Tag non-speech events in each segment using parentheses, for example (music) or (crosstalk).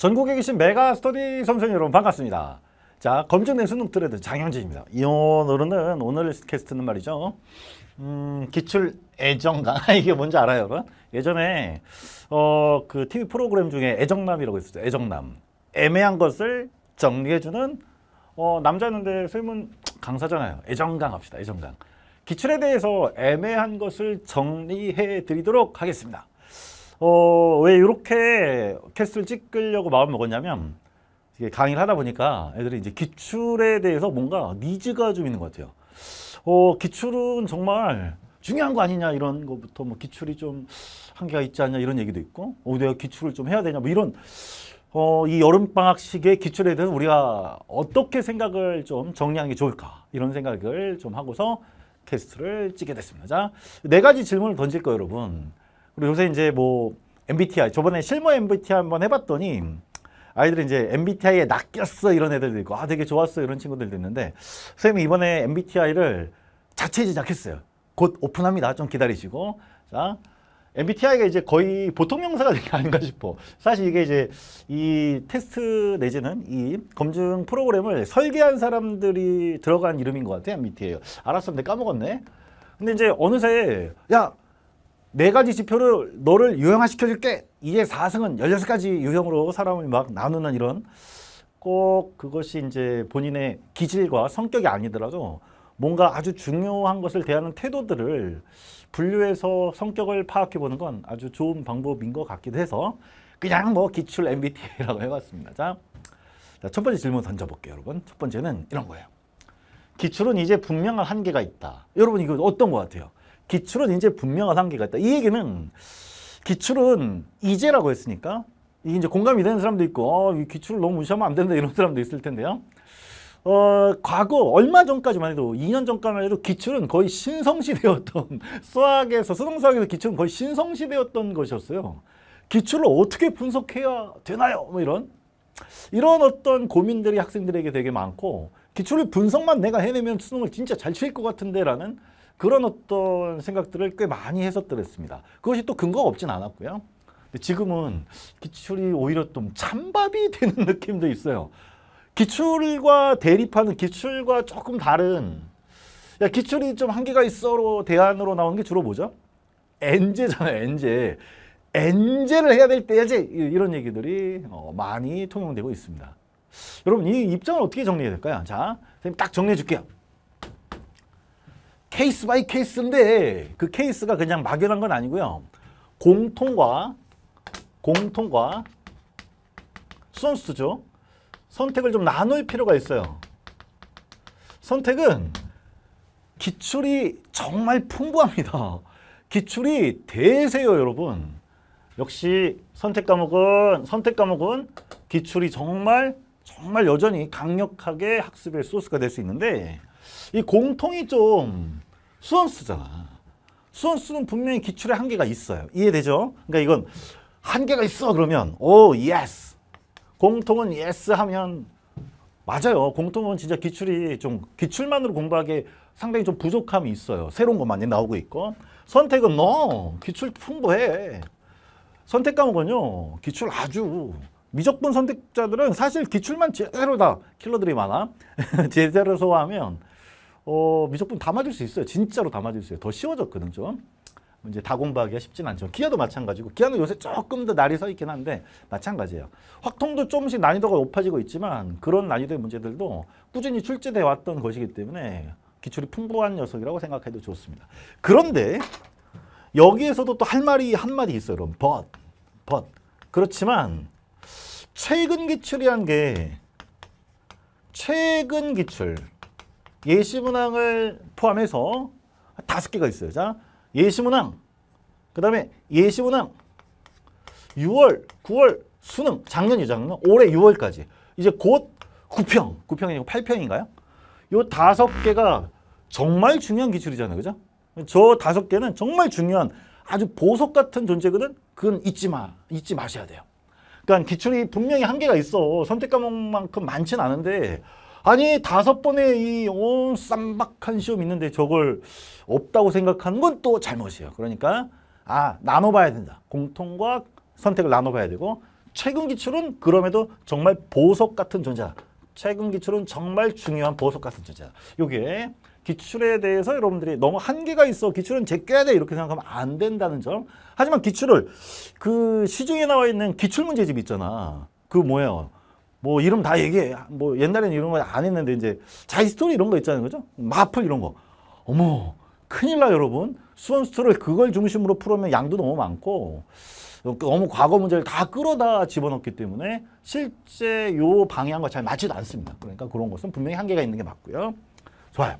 전국에 계신 메가스터디 선생 여러분 반갑습니다. 자, 검증된 수능 트레드 장현진입니다. 오늘은 오늘 캐스트는 말이죠. 음, 기출 애정 강 (laughs) 이게 뭔지 알아요, 여러분? 예전에 어, 그 TV 프로그램 중에 애정남이라고 있었죠. 애정남. 애매한 것을 정리해 주는 어, 남자였는데 소임 강사잖아요. 애정강 합시다. 애정강. 기출에 대해서 애매한 것을 정리해 드리도록 하겠습니다. 어, 왜 이렇게 캐스트를 찍으려고 마음 먹었냐면 이게 강의를 하다 보니까 애들이 이제 기출에 대해서 뭔가 니즈가 좀 있는 것 같아요. 어, 기출은 정말 중요한 거 아니냐 이런 거부터 뭐 기출이 좀 한계가 있지 않냐 이런 얘기도 있고 어, 내가 기출을 좀 해야 되냐 뭐 이런 어, 이 여름방학식의 기출에 대해서 우리가 어떻게 생각을 좀 정리하는 게 좋을까 이런 생각을 좀 하고서 캐스트를 찍게 됐습니다. 자, 네 가지 질문을 던질 거예요 여러분. 그리고 요새 이제 뭐 MBTI 저번에 실무 MBTI 한번 해봤더니 아이들이 이제 MBTI에 낚였어 이런 애들도 있고 아 되게 좋았어 이런 친구들도 있는데 선생님이 이번에 MBTI를 자체 제작했어요. 곧 오픈합니다. 좀 기다리시고 자 MBTI가 이제 거의 보통 명사가 된게 아닌가 싶어. 사실 이게 이제 이 테스트 내지는 이 검증 프로그램을 설계한 사람들이 들어간 이름인 것 같아, MBTI. 알았었는데 까먹었네. 근데 이제 어느새, 야, 네 가지 지표를 너를 유형화시켜 줄게. 이제 4승은 16가지 유형으로 사람을 막 나누는 이런 꼭 그것이 이제 본인의 기질과 성격이 아니더라도 뭔가 아주 중요한 것을 대하는 태도들을 분류해서 성격을 파악해 보는 건 아주 좋은 방법인 것 같기도 해서 그냥 뭐 기출 MBTI라고 (laughs) 해봤습니다. 자, 첫 번째 질문 던져볼게요, 여러분. 첫 번째는 이런 거예요. 기출은 이제 분명한 한계가 있다. 여러분 이거 어떤 것 같아요? 기출은 이제 분명한 한계가 있다. 이 얘기는 기출은 이제라고 했으니까 이게 이제 공감이 되는 사람도 있고 어, 이 기출을 너무 무시하면 안 된다 이런 사람도 있을 텐데요. 어, 과거 얼마 전까지만 해도 2년 전까지만 해도 기출은 거의 신성시되었던 (laughs) 수학에서 수능수학에서 기출은 거의 신성시되었던 것이었어요. 기출을 어떻게 분석해야 되나요? 뭐 이런 이런 어떤 고민들이 학생들에게 되게 많고 기출을 분석만 내가 해내면 수능을 진짜 잘 칠 것 같은데 라는 그런 어떤 생각들을 꽤 많이 했었더랬습니다. 그것이 또 근거가 없진 않았고요. 지금은 기출이 오히려 좀 찬밥이 (laughs) 되는 느낌도 있어요. 기출과 대립하는 기출과 조금 다른 야 기출이 좀 한계가 있어로 대안으로 나오는 게 주로 뭐죠? 엔제잖아요. 엔제. 엔제를 해야 될 때야지 이런 얘기들이 어, 많이 통용되고 있습니다. 여러분 이 입장을 어떻게 정리해야 될까요? 자, 선생님 딱 정리해 줄게요. 케이스 바이 케이스인데 그 케이스가 그냥 막연한 건 아니고요. 공통과 공통과 선수죠. 선택을 좀 나눌 필요가 있어요. 선택은 기출이 정말 풍부합니다. 기출이 대세요, 여러분. 역시 선택 과목은 선택 과목은 기출이 정말 정말 여전히 강력하게 학습의 소스가 될 수 있는데 이 공통이 좀 음. 수원수잖아. 수원수는 분명히 기출의 한계가 있어요. 이해되죠? 그러니까 이건 한계가 있어 그러면 오 oh, 예스 공통은 예스 하면 맞아요. 공통은 진짜 기출이 좀 기출만으로 공부하기에 상당히 좀 부족함이 있어요. 새로운 것 많이 나오고 있고 선택은 no 기출 풍부해. 선택 과목은요 기출 아주 미적분 선택자들은 사실 기출만 제대로 다 킬러들이 많아. (laughs) 제대로 소화하면 어, 미적분 담아줄 수 있어요. 진짜로 담아줄 수 있어요. 더 쉬워졌거든 좀. 이제 다 공부하기가 쉽진 않죠. 기아도 마찬가지고 기아는 요새 조금 더 날이 서 있긴 한데 마찬가지예요. 확통도 조금씩 난이도가 높아지고 있지만 그런 난이도의 문제들도 꾸준히 출제돼 왔던 것이기 때문에 기출이 풍부한 녀석이라고 생각해도 좋습니다. 그런데 여기에서도 또 할 말이 한 마디 있어요. 여러 but, but. 그렇지만 최근 기출이란 게 최근 기출 예시문항을 포함해서 다섯 개가 있어요. 자, 예시문항, 그 다음에 예시문항 6월, 9월 수능, 작년이죠, 작년. 올해 6월까지. 이제 곧 9평, 9평이 아니고 8평인가요? 요 다섯 개가 정말 중요한 기출이잖아요, 그죠? 저 다섯 개는 정말 중요한 아주 보석 같은 존재거든? 그건 잊지 마, 잊지 마셔야 돼요. 그러니까 기출이 분명히 한계가 있어. 선택 과목만큼 많진 않은데 아니 다섯 번의 이온 쌈박한 시험 있는데 저걸 없다고 생각하는 건 또 잘못이에요. 그러니까 아 나눠봐야 된다. 공통과 선택을 나눠봐야 되고 최근 기출은 그럼에도 정말 보석 같은 존재다. 최근 기출은 정말 중요한 보석 같은 존재다. 요게 기출에 대해서 여러분들이 너무 한계가 있어 기출은 제껴야 돼 이렇게 생각하면 안 된다는 점 하지만 기출을 그 시중에 나와 있는 기출 문제집 있잖아 그 뭐예요 뭐 이름 다 얘기해. 뭐 옛날에는 이런 거 안 했는데 이제 자이스토리 이런 거 있잖아요. 그죠? 마플 이런 거. 어머 큰일 나 여러분. 수원스토를 그걸 중심으로 풀으면 양도 너무 많고 너무 그 과거 문제를 다 끌어다 집어넣기 때문에 실제 요 방향과 잘 맞지도 않습니다. 그러니까 그런 것은 분명히 한계가 있는 게 맞고요. 좋아요.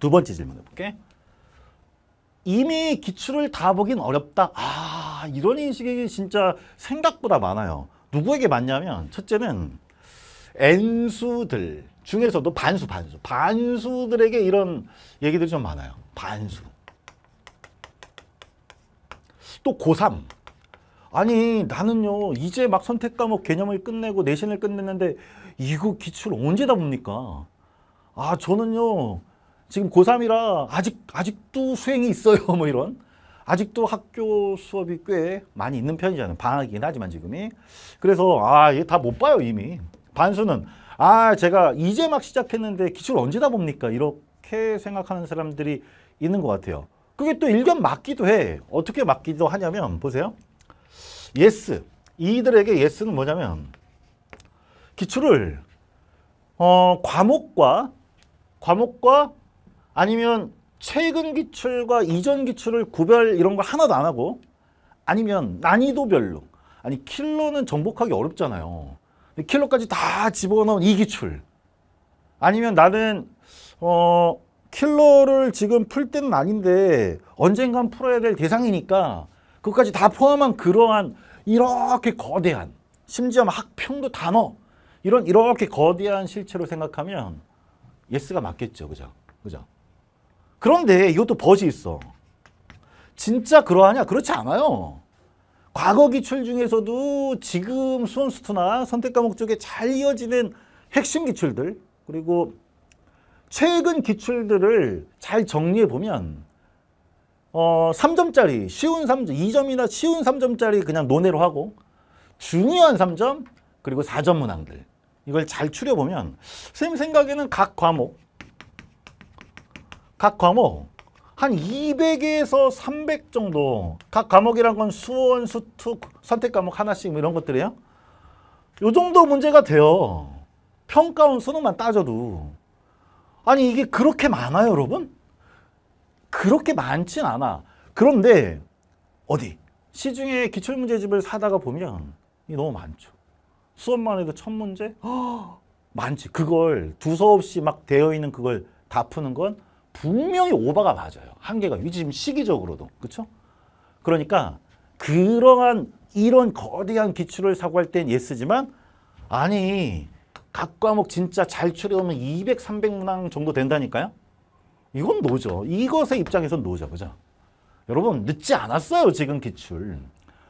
두 번째 질문 해볼게. 이미 기출을 다 보긴 어렵다. 아 이런 인식이 진짜 생각보다 많아요. 누구에게 맞냐면 첫째는 N수들 중에서도 반수 반수 반수들에게 이런 얘기들이 좀 많아요. 반수. 또 고3 아니 나는요 이제 막 선택 과목 뭐 개념을 끝내고 내신을 끝냈는데 이거 기출 언제 다 봅니까? 아 저는요 지금 고3이라 아직 아직도 수행이 있어요 (laughs) 뭐 이런 아직도 학교 수업이 꽤 많이 있는 편이잖아요. 반학이긴 하지만 지금이. 그래서 아, 이다못 봐요, 이미. 반수는 아, 제가 이제 막 시작했는데 기출 언제 다 봅니까? 이렇게 생각하는 사람들이 있는 것 같아요. 그게 또 일견 맞기도 해. 어떻게 맞기도 하냐면 보세요. 예스. 이들에게 예스는 뭐냐면 기출을 어, 과목과 과목과 아니면 최근 기출과 이전 기출을 구별 이런 거 하나도 안 하고 아니면 난이도별로 아니 킬러는 정복하기 어렵잖아요. 킬러까지 다 집어넣은 이 기출 아니면 나는 어 킬러를 지금 풀 때는 아닌데 언젠간 풀어야 될 대상이니까 그것까지 다 포함한 그러한 이렇게 거대한 심지어 학평도 단어 이런 이렇게 거대한 실체로 생각하면 예스가 맞겠죠. 그죠? 그죠? 그런데 이것도 버이 있어. 진짜 그러하냐? 그렇지 않아요. 과거 기출 중에서도 지금 수원수투나 선택 과목 쪽에 잘 이어지는 핵심 기출들 그리고 최근 기출들을 잘 정리해 보면 어 3점짜리 쉬운 3점 2점이나 쉬운 3점짜리 그냥 논외로 하고 중요한 3점 그리고 4점 문항들 이걸 잘 추려보면 선생님 생각에는 각 과목 각 과목 한 200에서 300 정도 각 과목이란 건 수원, 수특, 선택 과목 하나씩 뭐 이런 것들이에요. 요 정도 문제가 돼요. 평가원 수능만 따져도. 아니 이게 그렇게 많아요 여러분? 그렇게 많진 않아. 그런데 어디? 시중에 기출문제집을 사다가 보면 너무 많죠. 수업만 해도 첫 문제? 허, (gasps) 많지. 그걸 두수 없이 막 되어 있는 그걸 다 푸는 건 분명히 오바가 맞아요. 한계가 지 시기적으로도. 그렇죠? 그러니까 그러한 이런 거대한 기출을 사고할 땐 예스지만 아니 각 과목 진짜 잘 추려오면 200, 300문항 정도 된다니까요. 이건 노죠. 이것의 입장에선 노죠. 그죠? 여러분 늦지 않았어요. 지금 기출.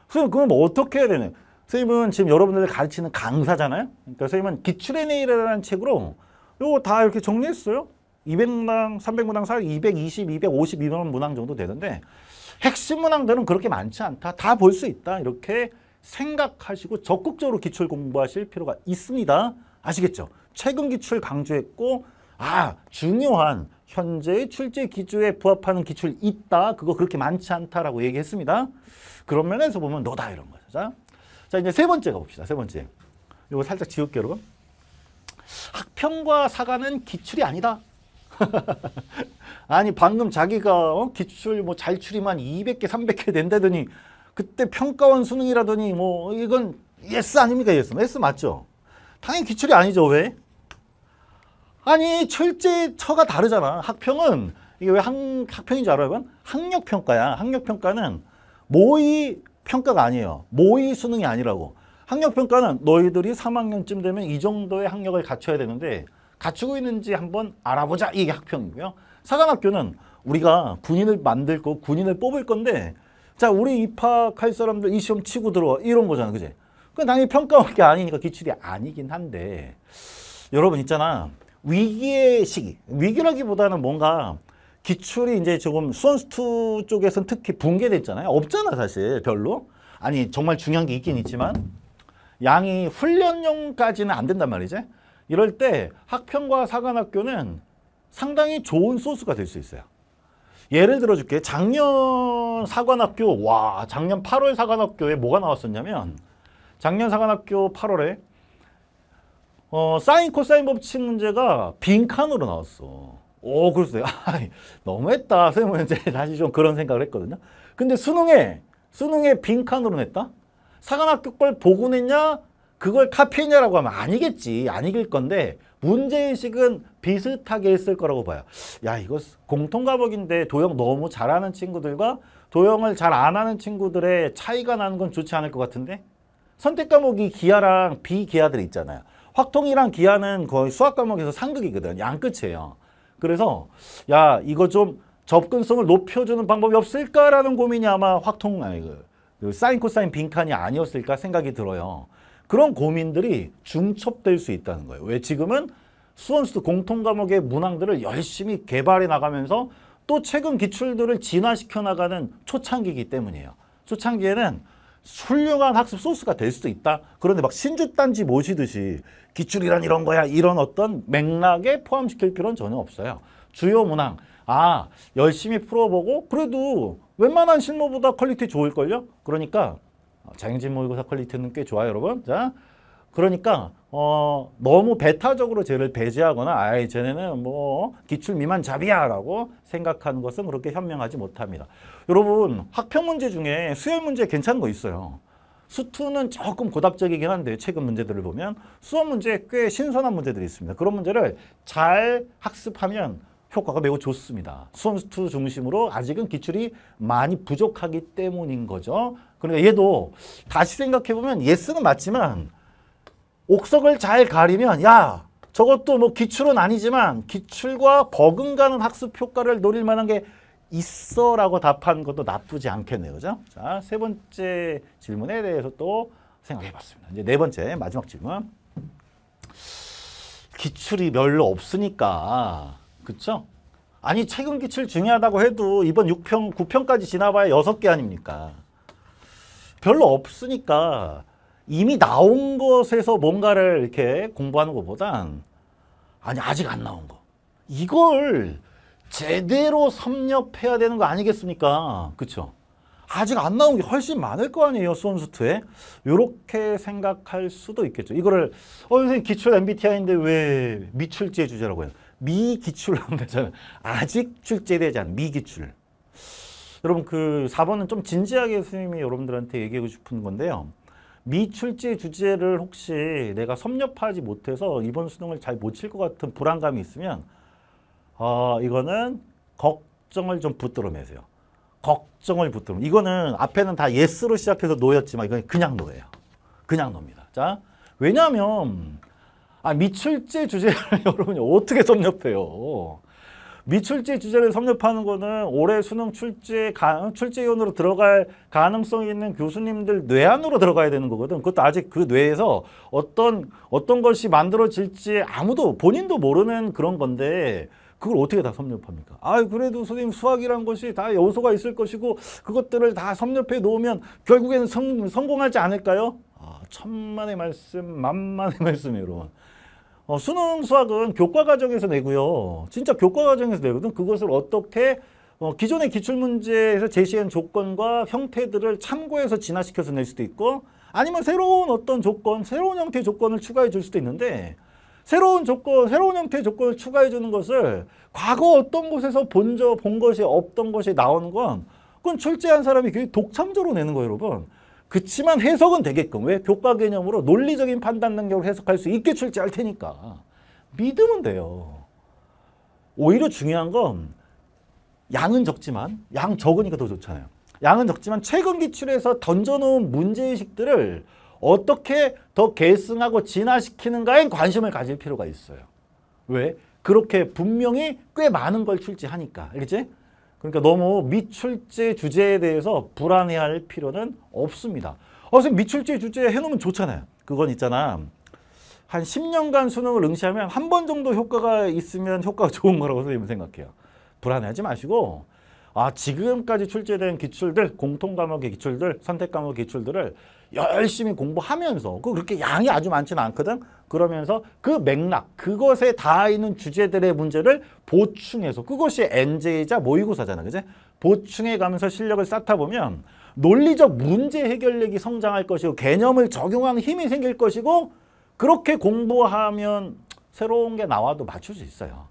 선생님 그럼 뭐 어떻게 해야 되나요? 선생님은 지금 여러분들 가르치는 강사잖아요. 그러니까 선생님은 기출의 내일이라는 책으로 이거 다 이렇게 정리했어요. 200문항, 300문항 사이 220, 252만 문항 정도 되는데 핵심 문항들은 그렇게 많지 않다. 다 볼 수 있다. 이렇게 생각하시고 적극적으로 기출 공부하실 필요가 있습니다. 아시겠죠? 최근 기출 강조했고 아 중요한 현재의 출제 기조에 부합하는 기출 있다. 그거 그렇게 많지 않다라고 얘기했습니다. 그런 면에서 보면 너다 이런 거죠. 자, 자 이제 세 번째 가봅시다. 세 번째. 이거 살짝 지울게요 여러분. 학평과 사과는 기출이 아니다. (laughs) 아니 방금 자기가 어? 기출 뭐 잘추리만 200개 300개 된다더니 그때 평가원 수능이라더니 뭐 이건 예스 아닙니까 예스 예스 맞죠 당연히 기출이 아니죠 왜 아니 출제처가 다르잖아 학평은 이게 왜 학, 학평인 줄 알아요 이건 학력평가야 학력평가는 모의 평가가 아니에요 모의 수능이 아니라고 학력평가는 너희들이 3학년쯤 되면 이 정도의 학력을 갖춰야 되는데 갖추고 있는지 한번 알아보자 이게 학평이고요. 사관학교는 우리가 군인을 만들고 군인을 뽑을 건데 자 우리 입학할 사람들 이 시험 치고 들어와 이런 거잖아 그제? 그건 당연히 평가할 게 아니니까 기출이 아니긴 한데 여러분 있잖아 위기의 시기 위기라기보다는 뭔가 기출이 이제 조금 수원수투 쪽에선 특히 붕괴됐잖아요 없잖아 사실 별로 아니 정말 중요한 게 있긴 있지만 양이 훈련용까지는 안 된단 말이지 이럴 때 학평과 사관학교는 상당히 좋은 소스가 될 수 있어요. 예를 들어줄게. 작년 사관학교, 와, 작년 8월 사관학교에 뭐가 나왔었냐면, 작년 사관학교 8월에, 어, 사인, 코사인 법칙 문제가 빈칸으로 나왔어. 오, 그래서 내가, (laughs) 너무했다. 선생님은 이제 다시 좀 그런 생각을 했거든요. 근데 수능에, 수능에 빈칸으로 냈다? 사관학교 걸 보고 냈냐? 그걸 카페인이라고 하면 아니겠지. 아니길 건데 문제의식은 비슷하게 했을 거라고 봐요. 야 이거 공통과목인데 도형 너무 잘하는 친구들과 도형을 잘 안 하는 친구들의 차이가 나는 건 좋지 않을 것 같은데? 선택 과목이 기하랑 비기하들 있잖아요. 확통이랑 기하는 거의 수학 과목에서 상극이거든. 양끝이에요. 그래서 야 이거 좀 접근성을 높여주는 방법이 없을까라는 고민이 아마 확통 아니 그, 그 사인 코사인 빈칸이 아니었을까 생각이 들어요. 그런 고민들이 중첩될 수 있다는 거예요. 왜 지금은 수원수도 공통 과목의 문항들을 열심히 개발해 나가면서 또 최근 기출들을 진화시켜 나가는 초창기이기 때문이에요. 초창기에는 훌륭한 학습 소스가 될 수도 있다. 그런데 막 신주단지 모시듯이 기출이란 이런 거야 이런 어떤 맥락에 포함시킬 필요는 전혀 없어요. 주요 문항 아 열심히 풀어보고 그래도 웬만한 실무보다 퀄리티 좋을걸요? 그러니까 자격증 어, 모의고사 퀄리티는 꽤 좋아요, 여러분. 자, 그러니까 어, 너무 배타적으로 쟤를 배제하거나 아예 쟤네는 뭐 기출 미만 잡이야라고 생각하는 것은 그렇게 현명하지 못합니다. 여러분 학평 문제 중에 수열 문제 괜찮은 거 있어요. 수투는 조금 고답적이긴 한데 최근 문제들을 보면 수업 문제에 꽤 신선한 문제들이 있습니다. 그런 문제를 잘 학습하면 효과가 매우 좋습니다. 수험투 수 중심으로 아직은 기출이 많이 부족하기 때문인 거죠. 그러니까 얘도 다시 생각해보면 예스는 맞지만 옥석을 잘 가리면 야 저것도 뭐 기출은 아니지만 기출과 버금가는 학습 효과를 노릴 만한 게 있어 라고 답한 것도 나쁘지 않겠네요. 그죠? 자, 세 번째 질문에 대해서 또 생각해 봤습니다. 이제 네 번째 마지막 질문. 기출이 별로 없으니까 그쵸? 아니 최근 기출 중요하다고 해도 이번 6평, 9평까지 지나봐야 6개 아닙니까? 별로 없으니까 이미 나온 것에서 뭔가를 이렇게 공부하는 것보단 아니 아직 안 나온 거 이걸 제대로 섭렵해야 되는 거 아니겠습니까? 그쵸 아직 안 나온 게 훨씬 많을 거 아니에요 수험수트에 요렇게 생각할 수도 있겠죠 이거를 어 선생님 기출 MBTI인데 왜 미출제 주제라고 해요 미기출하면 되잖아요 아직 출제되지 않은 미기출 여러분 그 4번은 좀 진지하게 선생님이 여러분들한테 얘기하고 싶은 건데요. 미출제 주제를 혹시 내가 섭렵하지 못해서 이번 수능을 잘 못 칠 것 같은 불안감이 있으면 어, 이거는 걱정을 좀 붙들어 매세요. 걱정을 붙들어. 이거는 앞에는 다 예스로 시작해서 노였지만 이건 그냥 노예요. 그냥 노입니다. 자, 왜냐하면 아, 미출제 주제를 (laughs) 여러분이 어떻게 섭렵해요. 미출제 주제를 섭렵하는 거는 올해 수능 출제 가, 출제위원으로 들어갈 가능성이 있는 교수님들 뇌안으로 들어가야 되는 거거든. 그것도 아직 그 뇌에서 어떤 어떤 것이 만들어질지 아무도 본인도 모르는 그런 건데 그걸 어떻게 다 섭렵합니까? 아 그래도 선생님 수학이란 것이 다 요소가 있을 것이고 그것들을 다 섭렵해 놓으면 결국에는 성, 성공하지 않을까요? 아, 천만의 말씀, 만만의 (laughs) 말씀 여러분. 어, 수능 수학은 교과 과정에서 내고요. 진짜 교과 과정에서 내거든. 그것을 어떻게 어, 기존의 기출문제에서 제시한 조건과 형태들을 참고해서 진화시켜서 낼 수도 있고 아니면 새로운 어떤 조건, 새로운 형태의 조건을 추가해 줄 수도 있는데 새로운 조건, 새로운 형태의 조건을 추가해 주는 것을 과거 어떤 곳에서 본저 본 것이 없던 것이 나오는 건 그건 출제한 사람이 독창적으로 내는 거예요, 여러분. 그치만 해석은 되게끔. 왜? 교과 개념으로 논리적인 판단 능력을 해석할 수 있게 출제할 테니까. 믿으면 돼요. 오히려 중요한 건 양은 적지만 양 적으니까 더 좋잖아요. 양은 적지만 최근 기출에서 던져놓은 문제의식들을 어떻게 더 계승하고 진화시키는가에 관심을 가질 필요가 있어요. 왜? 그렇게 분명히 꽤 많은 걸 출제하니까. 알겠지? 그러니까 너무 미출제 주제에 대해서 불안해할 필요는 없습니다. 어, 선생님 미출제 주제 해놓으면 좋잖아요. 그건 있잖아. 한 10년간 수능을 응시하면 한 번 정도 효과가 있으면 효과가 (laughs) 좋은 거라고 선생님은 생각해요. 불안해하지 마시고 아 지금까지 출제된 기출들, 공통과목의 기출들, 선택과목의 기출들을 열심히 공부하면서 그 그렇게 양이 아주 많지는 않거든. 그러면서 그 맥락, 그것에 닿아 있는 주제들의 문제를 보충해서 그것이 NJ자 모의고사잖아. 그지? 보충해 가면서 실력을 쌓다 보면 논리적 문제 해결력이 성장할 것이고 개념을 적용하는 힘이 생길 것이고 그렇게 공부하면 새로운 게 나와도 맞출 수 있어요.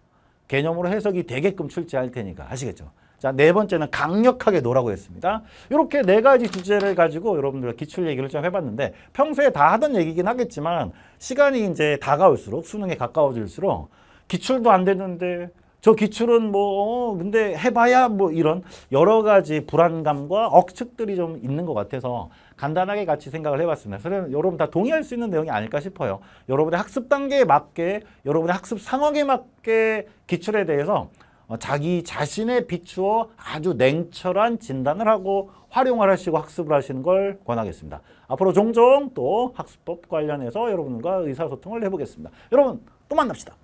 개념으로 해석이 되게끔 출제할 테니까 아시겠죠? 자, 네 번째는 강력하게 노라고 했습니다. 이렇게 네 가지 주제를 가지고 여러분들 기출 얘기를 좀 해봤는데 평소에 다 하던 얘기긴 하겠지만 시간이 이제 다가올수록 수능에 가까워질수록 기출도 안 되는데 저 기출은 뭐 어, 근데 해봐야 뭐 이런 여러 가지 불안감과 억측들이 좀 있는 것 같아서 간단하게 같이 생각을 해봤습니다. 그래서 여러분 다 동의할 수 있는 내용이 아닐까 싶어요. 여러분의 학습 단계에 맞게 여러분의 학습 상황에 맞게 기출에 대해서 어, 자기 자신에 비추어 아주 냉철한 진단을 하고 활용을 하시고 학습을 하시는 걸 권하겠습니다. 앞으로 종종 또 학습법 관련해서 여러분과 의사소통을 해보겠습니다. 여러분 또 만납시다.